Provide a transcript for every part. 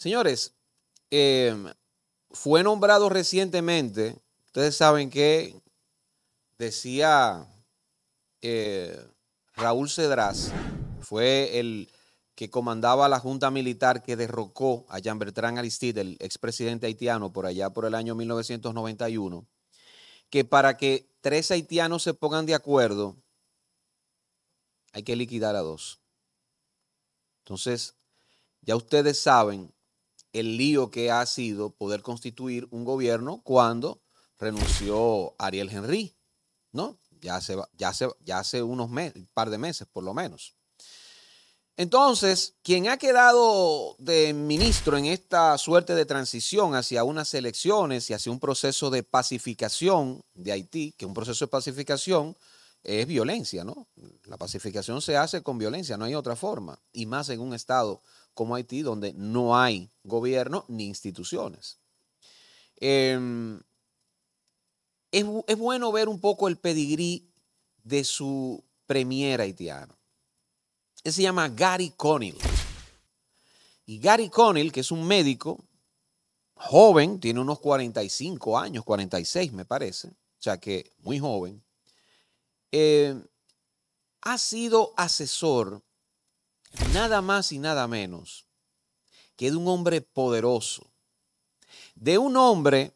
Señores, em, fue nombrado recientemente, ustedes saben que decía eh, Raúl Cedras fue el que comandaba la junta militar que derrocó a Jean Bertrand Aristide, el expresidente haitiano, por allá por el año 1991, que para que tres haitianos se pongan de acuerdo, hay que liquidar a dos. Entonces, ya ustedes saben el lío que ha sido poder constituir un gobierno cuando renunció Ariel Henry, ¿no? Ya hace, ya ya hace unos meses, un par de meses por lo menos. Entonces, quien ha quedado de ministro en esta suerte de transición hacia unas elecciones y hacia un proceso de pacificación de Haití, que un proceso de pacificación es violencia, ¿no? La pacificación se hace con violencia, no hay otra forma, y más en un estado como Haití, donde no hay gobierno ni instituciones. Em, es, bueno ver un poco el pedigrí de su premier haitiano. Él se llama Gary Connell. Y Gary Connell, que es un médico joven, tiene unos 45 años, 46 me parece, o sea que muy joven, eh, ha sido asesor nada más y nada menos que de un hombre poderoso, de un hombre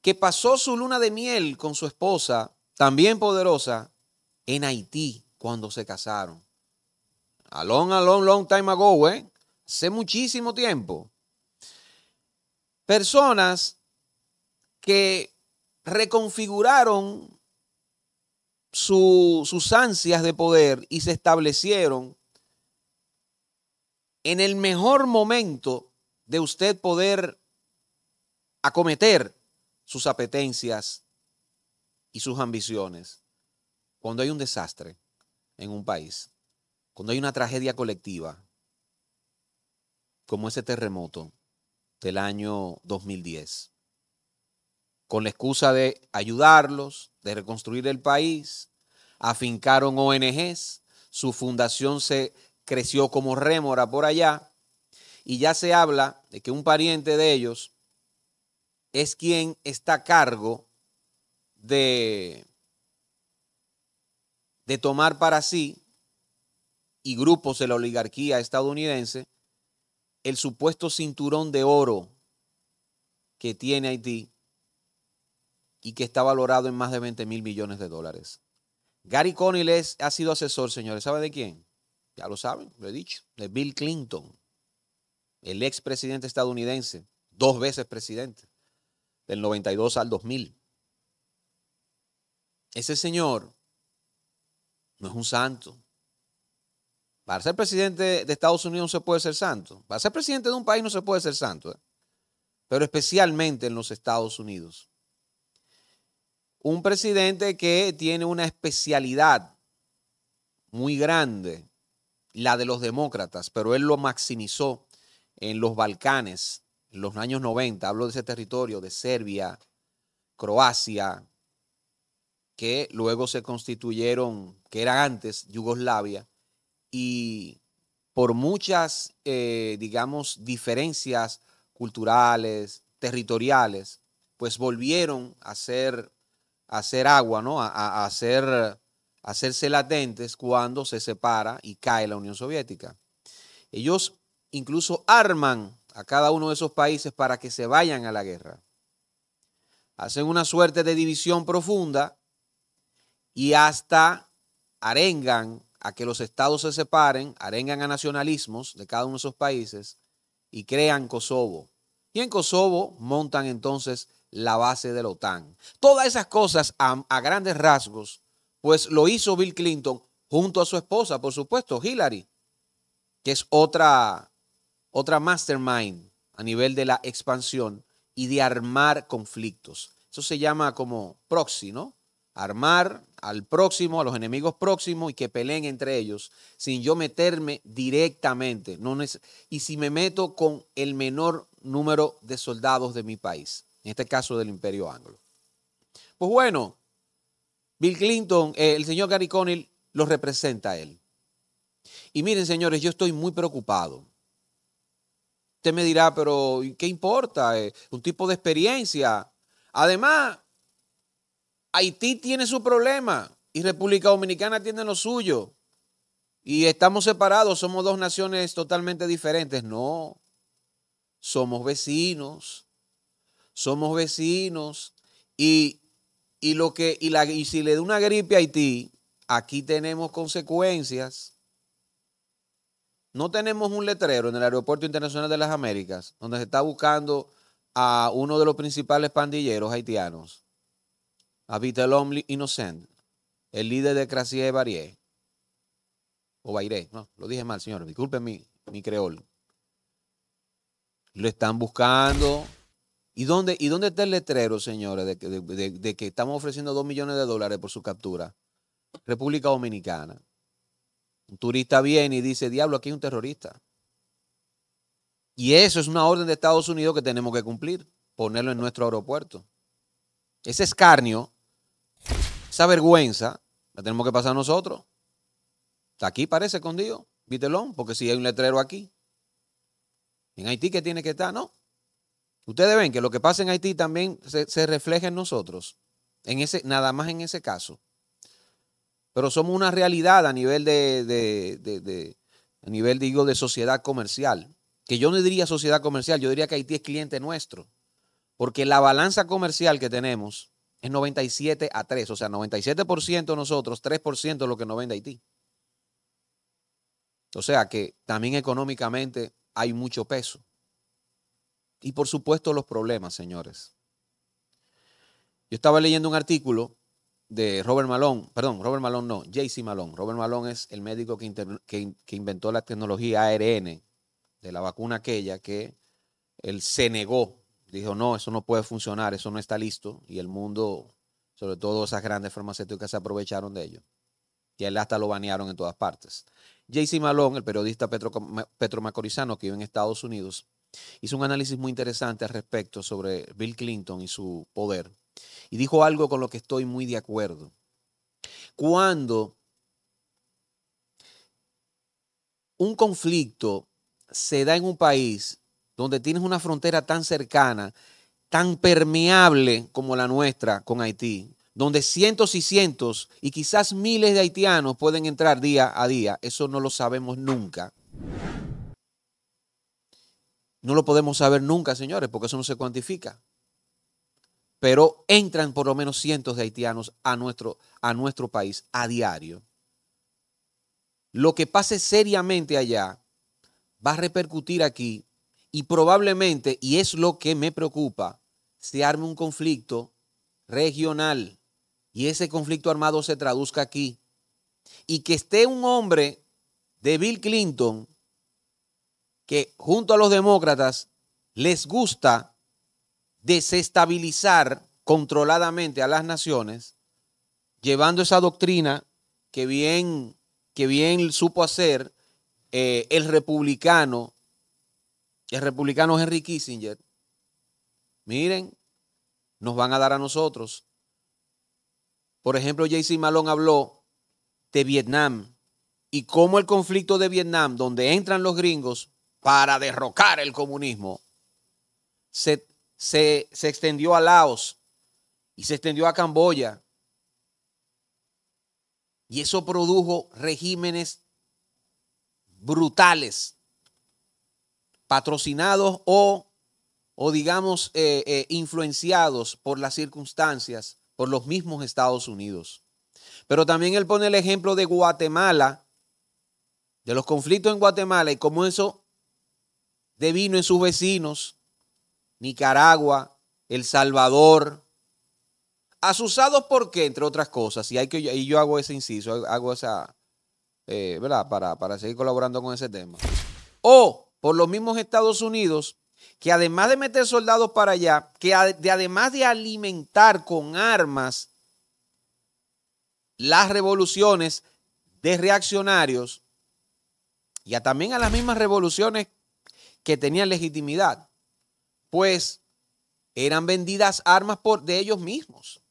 que pasó su luna de miel con su esposa, también poderosa, en Haití cuando se casaron. A long, a long, long time ago, ¿eh? Hace muchísimo tiempo. Personas que reconfiguraron sus ansias de poder y se establecieron en el mejor momento de usted poder acometer sus apetencias y sus ambiciones. Cuando hay un desastre en un país, cuando hay una tragedia colectiva, como ese terremoto del año 2010, con la excusa de ayudarlos, de reconstruir el país, afincaron ONGs, su fundación se creció como rémora por allá, y ya se habla de que un pariente de ellos es quien está a cargo de, de tomar para sí y grupos de la oligarquía estadounidense el supuesto cinturón de oro que tiene Haití y que está valorado en más de 20 mil millones de dólares. Gary Conil ha sido asesor, señores. ¿Sabe de quién? ya lo saben, lo he dicho, de Bill Clinton, el expresidente estadounidense, dos veces presidente, del 92 al 2000. Ese señor no es un santo. Para ser presidente de Estados Unidos no se puede ser santo. Para ser presidente de un país no se puede ser santo. ¿eh? Pero especialmente en los Estados Unidos. Un presidente que tiene una especialidad muy grande la de los demócratas, pero él lo maximizó en los Balcanes, en los años 90. Hablo de ese territorio de Serbia, Croacia, que luego se constituyeron, que era antes Yugoslavia, y por muchas, eh, digamos, diferencias culturales, territoriales, pues volvieron a ser, a agua, ¿no? A, a hacerse latentes cuando se separa y cae la Unión Soviética. Ellos incluso arman a cada uno de esos países para que se vayan a la guerra. Hacen una suerte de división profunda y hasta arengan a que los estados se separen, arengan a nacionalismos de cada uno de esos países y crean Kosovo. Y en Kosovo montan entonces la base de la OTAN. Todas esas cosas a, a grandes rasgos pues lo hizo Bill Clinton junto a su esposa, por supuesto, Hillary, que es otra, otra mastermind a nivel de la expansión y de armar conflictos. Eso se llama como proxy, ¿no? Armar al próximo, a los enemigos próximos y que peleen entre ellos sin yo meterme directamente. No y si me meto con el menor número de soldados de mi país, en este caso del Imperio Anglo. Pues bueno, Bill Clinton, eh, el señor Gary lo representa a él. Y miren, señores, yo estoy muy preocupado. Usted me dirá, pero ¿qué importa? Eh, un tipo de experiencia. Además, Haití tiene su problema y República Dominicana tiene lo suyo. Y estamos separados, somos dos naciones totalmente diferentes. No, somos vecinos, somos vecinos. Y y, lo que, y, la, si le da una gripe a Haití, aquí tenemos consecuencias. No tenemos un letrero en el Aeropuerto Internacional de las Américas donde se está buscando a uno de los principales pandilleros haitianos, a Vitalomli Innocent, el líder de de Barier. O Bairé, no, lo dije mal, señor, disculpen mi, mi creol. Lo están buscando, ¿Y dónde, ¿Y dónde está el letrero, señores, de, que estamos ofreciendo dos millones de dólares por su captura? República Dominicana. Un turista viene y dice, diablo, aquí hay un terrorista. Y eso es una orden de Estados Unidos que tenemos que cumplir, ponerlo en nuestro aeropuerto. Ese escarnio, esa vergüenza, la tenemos que pasar nosotros. Está aquí, parece, escondido, Vitelón, porque si hay un letrero aquí. En Haití que tiene que estar, ¿no? Ustedes ven que lo que pasa en Haití también se, refleja en nosotros, en ese, nada más en ese caso. Pero somos una realidad a nivel de, de, nivel, digo, de sociedad comercial. Que yo no diría sociedad comercial, yo diría que Haití es cliente nuestro. Porque la balanza comercial que tenemos es 97 a 3, o sea, 97% nosotros, 3% lo que nos vende Haití. O sea que también económicamente hay mucho peso. Y por supuesto los problemas, señores. Yo estaba leyendo un artículo de Robert Malone, perdón, Robert Malone no, JC Malone. Robert Malone es el médico que, inventó la tecnología ARN de la vacuna aquella que él se negó. Dijo, no, eso no puede funcionar, eso no está listo. Y el mundo, sobre todo esas grandes farmacéuticas, se aprovecharon de ello. Y él hasta lo banearon en todas partes. JC Malone, el periodista petro, que vive en Estados Unidos, hizo un análisis muy interesante al respecto sobre Bill Clinton y su poder. Y dijo algo con lo que estoy muy de acuerdo. Cuando un conflicto se da en un país donde tienes una frontera tan cercana, tan permeable como la nuestra con Haití, donde cientos y cientos y quizás miles de haitianos pueden entrar día a día, eso no lo sabemos nunca. No lo podemos saber nunca, señores, porque eso no se cuantifica. Pero entran por lo menos cientos de haitianos a nuestro, a nuestro país a diario. Lo que pase seriamente allá va a repercutir aquí y probablemente, y es lo que me preocupa, se arme un conflicto regional y ese conflicto armado se traduzca aquí. Y que esté un hombre de Bill Clinton que junto a los demócratas les gusta desestabilizar controladamente a las naciones, llevando esa doctrina que bien, que bien supo hacer eh, el republicano, el republicano Henry Kissinger. Miren, nos van a dar a nosotros. Por ejemplo, JC Malone habló de Vietnam y cómo el conflicto de Vietnam, donde entran los gringos, para derrocar el comunismo, se, extendió a Laos y se extendió a Camboya. Y eso produjo regímenes brutales, patrocinados o, o digamos, eh, eh, influenciados por las circunstancias, por los mismos Estados Unidos. Pero también él pone el ejemplo de Guatemala, de los conflictos en Guatemala y cómo eso de vino en sus vecinos, Nicaragua, El Salvador. Asusados porque, entre otras cosas, y, hay que, yo hago ese inciso, hago esa, eh, ¿verdad? Para, para seguir colaborando con ese tema. O por los mismos Estados Unidos, que además de meter soldados para allá, que de además de alimentar con armas las revoluciones de reaccionarios y también a las mismas revoluciones que tenían legitimidad, pues eran vendidas armas por, de ellos mismos.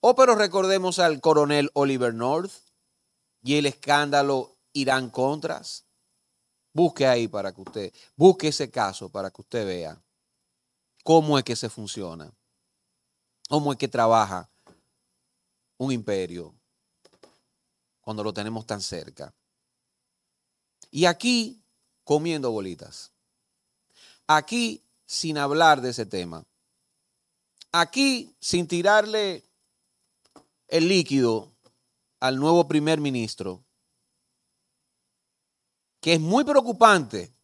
O oh, pero recordemos al coronel Oliver North y el escándalo Irán Contras. Busque ahí para que usted, busque ese caso para que usted vea cómo es que se funciona, cómo es que trabaja un imperio cuando lo tenemos tan cerca. Y aquí comiendo bolitas aquí sin hablar de ese tema. Aquí sin tirarle el líquido al nuevo primer ministro, que es muy preocupante.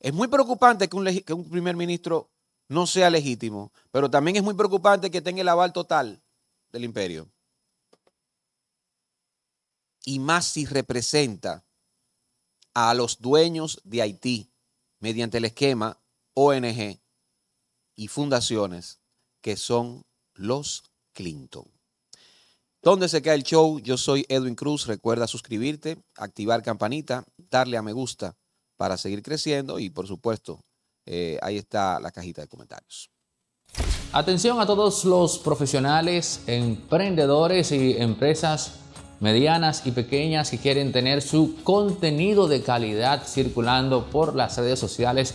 Es muy preocupante que un, primer ministro no sea legítimo, pero también es muy preocupante que tenga el aval total del imperio. Y más si representa a los dueños de Haití mediante el esquema ONG y fundaciones que son los Clinton. ¿Dónde se queda el show? Yo soy Edwin Cruz. Recuerda suscribirte, activar campanita, darle a me gusta para seguir creciendo y por supuesto, eh, ahí está la cajita de comentarios. Atención a todos los profesionales, emprendedores y empresas medianas y pequeñas que quieren tener su contenido de calidad circulando por las redes sociales